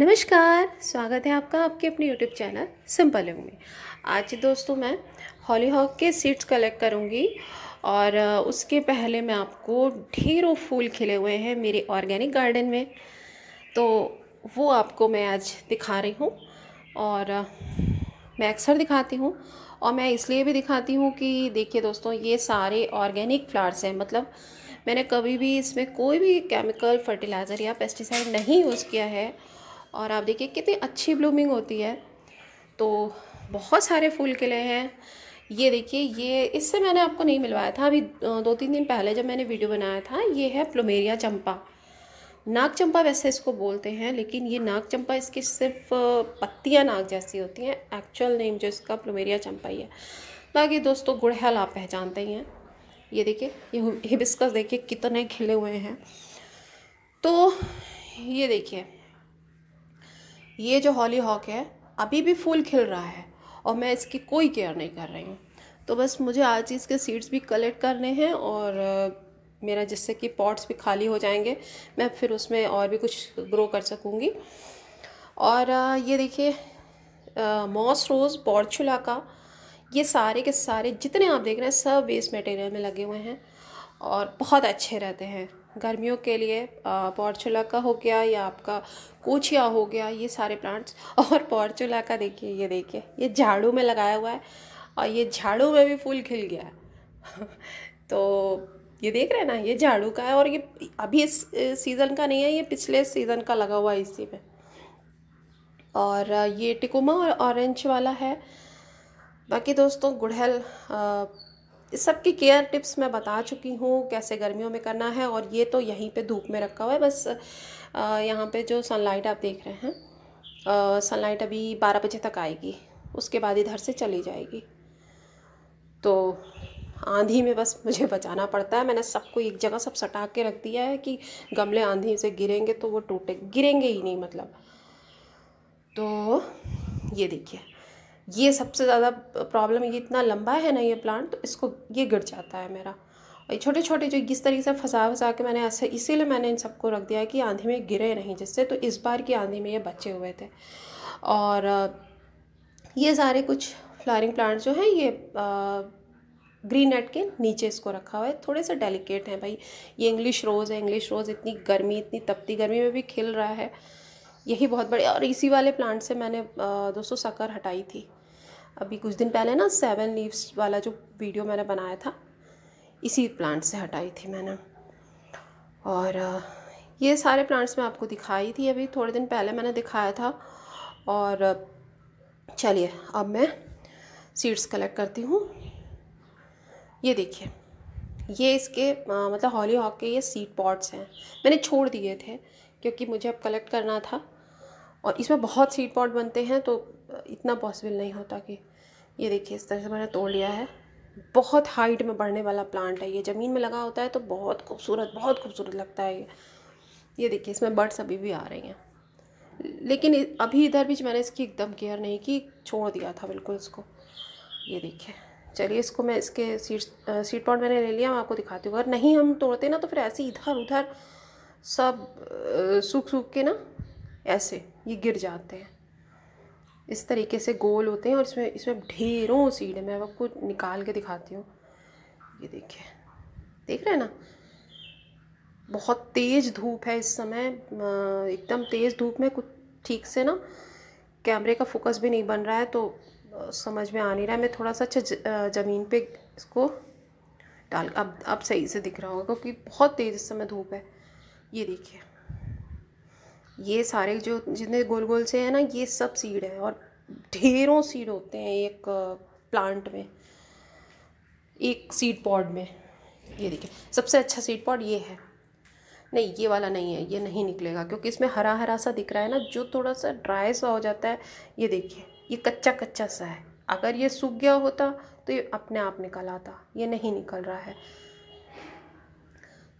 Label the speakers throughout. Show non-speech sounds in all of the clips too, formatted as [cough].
Speaker 1: नमस्कार स्वागत है आपका आपके अपने यूट्यूब चैनल सिंपल लिविंग में आज दोस्तों मैं हॉलीहॉक के सीड्स कलेक्ट करूँगी और उसके पहले मैं आपको ढेरों फूल खिले हुए हैं मेरे ऑर्गेनिक गार्डन में तो वो आपको मैं आज दिखा रही हूँ और मैं अक्सर दिखाती हूँ और मैं इसलिए भी दिखाती हूँ कि देखिए दोस्तों ये सारे ऑर्गेनिक फ्लावर्स हैं मतलब मैंने कभी भी इसमें कोई भी केमिकल फर्टिलाइज़र या पेस्टिसाइड नहीं यूज़ किया है और आप देखिए कितनी अच्छी ब्लूमिंग होती है तो बहुत सारे फूल खिले हैं ये देखिए ये इससे मैंने आपको नहीं मिलवाया था अभी दो तीन दिन पहले जब मैंने वीडियो बनाया था ये है प्लोमेरिया चंपा नाग चंपा वैसे इसको बोलते हैं लेकिन ये नाग चंपा इसकी सिर्फ पत्तियां नाग जैसी होती हैं एक्चुअल नेम जो इसका प्लोमेरिया चंपा ही है बाकी दोस्तों गुड़हल आप पहचानते ही हैं ये देखिए ये हिबिस्कस देखिए कितने खिले हुए हैं तो ये देखिए ये जो हॉली हॉक है अभी भी फूल खिल रहा है और मैं इसकी कोई केयर नहीं कर रही हूँ तो बस मुझे आज इसके सीड्स भी कलेक्ट करने हैं और मेरा जिससे कि पॉट्स भी खाली हो जाएंगे मैं फिर उसमें और भी कुछ ग्रो कर सकूँगी और ये देखिए मॉस रोज़ पॉर्चुला का ये सारे के सारे जितने आप देख रहे हैं सब वेस्ट मटेरियल में लगे हुए हैं और बहुत अच्छे रहते हैं गर्मियों के लिए पॉर्चुला का हो गया या आपका कोचिया हो गया ये सारे प्लांट्स [laughs] और पॉर्चुला का देखिए ये देखिए ये झाड़ू में लगाया हुआ है और ये झाड़ू में भी फूल खिल गया है [laughs] तो ये देख रहे हैं ना ये झाड़ू का है और ये अभी इस सीज़न का नहीं है ये पिछले सीज़न का लगा हुआ है इसी में और ये टिकुमा और ऑरेंज वाला है बाकी दोस्तों गुड़हल इस सब की केयर टिप्स मैं बता चुकी हूँ कैसे गर्मियों में करना है और ये तो यहीं पे धूप में रखा हुआ है बस यहाँ पे जो सनलाइट आप देख रहे हैं सनलाइट अभी बारह बजे तक आएगी उसके बाद इधर से चली जाएगी तो आंधी में बस मुझे बचाना पड़ता है मैंने सबको एक जगह सब सटा के रख दिया है कि गमले आंधी से गिरेंगे तो वो टूटे गिरेंगे ही नहीं मतलब तो ये देखिए ये सबसे ज़्यादा प्रॉब्लम ये इतना लंबा है ना ये प्लांट तो इसको ये गिर जाता है मेरा और छोटे छोटे जो इस तरीके से फंसा फंसा के मैंने ऐसे इसीलिए मैंने इन सबको रख दिया कि आंधी में गिरे नहीं जिससे तो इस बार की आंधी में ये बचे हुए थे और ये सारे कुछ फ्लावरिंग प्लांट जो हैं ये आ, ग्रीन नेट के नीचे इसको रखा हुआ है थोड़े से डेलिकेट हैं भाई ये इंग्लिश रोज़ है इंग्लिश रोज़ इतनी गर्मी इतनी तपती गर्मी में भी खिल रहा है यही बहुत बड़े और इसी वाले प्लांट से मैंने दोस्तों सकर हटाई थी अभी कुछ दिन पहले ना सेवन लीव्स वाला जो वीडियो मैंने बनाया था इसी प्लांट से हटाई थी मैंने और ये सारे प्लांट्स मैं आपको दिखाई थी अभी थोड़े दिन पहले मैंने दिखाया था और चलिए अब मैं सीड्स कलेक्ट करती हूँ ये देखिए ये इसके आ, मतलब हॉली हॉक के ये सीड पॉट्स हैं मैंने छोड़ दिए थे क्योंकि मुझे अब कलेक्ट करना था और इसमें बहुत सीड पॉट बनते हैं तो इतना पॉसिबल नहीं होता कि ये देखिए इस तरह से मैंने तोड़ लिया है बहुत हाइट में बढ़ने वाला प्लांट है ये ज़मीन में लगा होता है तो बहुत खूबसूरत बहुत खूबसूरत लगता है ये ये देखिए इसमें बर्ड्स अभी भी आ रही हैं लेकिन अभी इधर बीच मैंने इसकी एकदम केयर नहीं की छोड़ दिया था बिल्कुल इसको ये देखिए चलिए इसको मैं इसके सीट सीट पॉट मैंने ले लिया मैं आपको दिखाती हूँ अगर नहीं हम तोड़ते ना तो फिर ऐसे इधर उधर सब सूख सूख के ना ऐसे ये गिर जाते हैं इस तरीके से गोल होते हैं और इसमें इसमें ढेरों सीड है मैं आपको निकाल के दिखाती हूँ ये देखिए देख रहे हैं ना बहुत तेज़ धूप है इस समय एकदम तेज़ धूप में कुछ ठीक से ना कैमरे का फोकस भी नहीं बन रहा है तो समझ में आ नहीं रहा है मैं थोड़ा सा अच्छा ज़मीन पे इसको डाल अब अब सही से दिख रहा होगा क्योंकि बहुत तेज़ इस समय धूप है ये देखिए ये सारे जो जितने गोल गोल से हैं ना ये सब सीड है और ढेरों सीड होते हैं एक प्लांट में एक सीड पॉड में ये देखिए सबसे अच्छा सीड पॉड ये है नहीं ये वाला नहीं है ये नहीं निकलेगा क्योंकि इसमें हरा हरा सा दिख रहा है ना जो थोड़ा सा ड्राई सा हो जाता है ये देखिए ये कच्चा कच्चा सा है अगर ये सूख गया होता तो ये अपने आप निकल आता ये नहीं निकल रहा है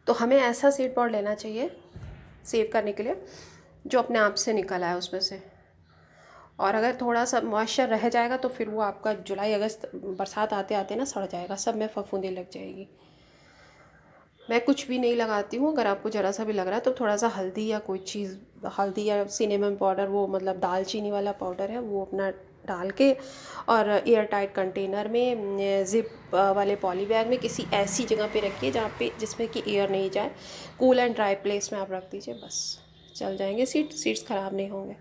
Speaker 1: तो हमें ऐसा सीड पॉड लेना चाहिए सेव करने के लिए जो अपने आप से निकल आया उसमें से और अगर थोड़ा सा मॉइस्चर रह जाएगा तो फिर वो आपका जुलाई अगस्त बरसात आते आते ना सड़ जाएगा सब में फफूंदी लग जाएगी मैं कुछ भी नहीं लगाती हूँ अगर आपको ज़रा सा भी लग रहा है तो थोड़ा सा हल्दी या कोई चीज़ हल्दी या सिनेमन पाउडर वो मतलब दालचीनी वाला पाउडर है वो अपना डाल के और एयर टाइट कंटेनर में जिप वाले पॉली बैग में किसी ऐसी जगह पे रखिए जहाँ पे जिसमें कि एयर नहीं जाए कूल एंड ड्राई प्लेस में आप रख दीजिए बस चल जाएंगे सीट सीट्स ख़राब नहीं होंगे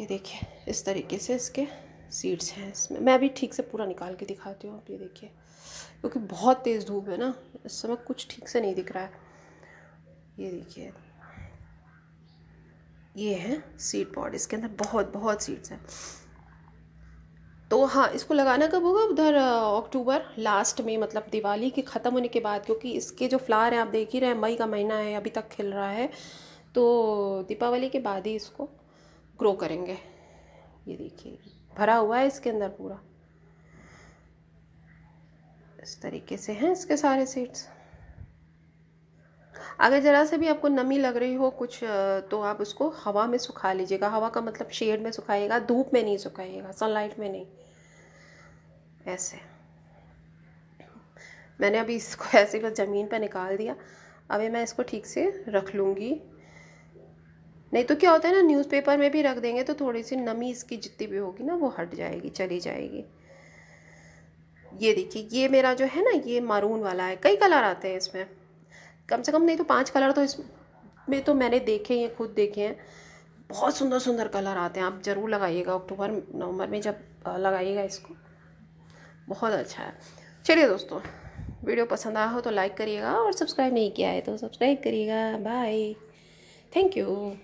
Speaker 1: ये देखिए इस तरीके से इसके सीट्स हैं इसमें मैं भी ठीक से पूरा निकाल के दिखाती हूँ आप ये देखिए क्योंकि बहुत तेज़ धूप है ना इस समय कुछ ठीक से नहीं दिख रहा है ये देखिए ये हैं सीट पॉड इसके अंदर बहुत बहुत सीट्स हैं तो हाँ इसको लगाना कब होगा उधर अक्टूबर लास्ट में मतलब दिवाली के ख़त्म होने के बाद क्योंकि इसके जो फ्लावर हैं आप देख ही रहे हैं मई का महीना है अभी तक खिल रहा है तो दीपावली के बाद ही इसको ग्रो करेंगे ये देखिए भरा हुआ है इसके अंदर पूरा इस तरीके से हैं इसके सारे सीड्स अगर ज़रा से भी आपको नमी लग रही हो कुछ तो आप उसको हवा में सुखा लीजिएगा हवा का मतलब शेड में सुखाइएगा धूप में नहीं सुखाइएगा सनलाइट में नहीं ऐसे मैंने अभी इसको [laughs] ऐसे बस ज़मीन पर निकाल दिया अभी मैं इसको ठीक से रख लूँगी नहीं तो क्या होता है ना न्यूज़पेपर में भी रख देंगे तो थोड़ी सी नमी इसकी जितनी भी होगी ना वो हट जाएगी चली जाएगी ये देखिए ये मेरा जो है ना ये मारून वाला है कई कलर आते हैं इसमें कम से कम नहीं तो पांच कलर तो इसमें तो मैंने देखे हैं खुद देखे हैं बहुत सुंदर सुंदर कलर आते हैं आप ज़रूर लगाइएगा अक्टूबर नवंबर में जब लगाइएगा इसको बहुत अच्छा है चलिए दोस्तों वीडियो पसंद आया हो तो लाइक करिएगा और सब्सक्राइब नहीं किया है तो सब्सक्राइब करिएगा बाय थैंक यू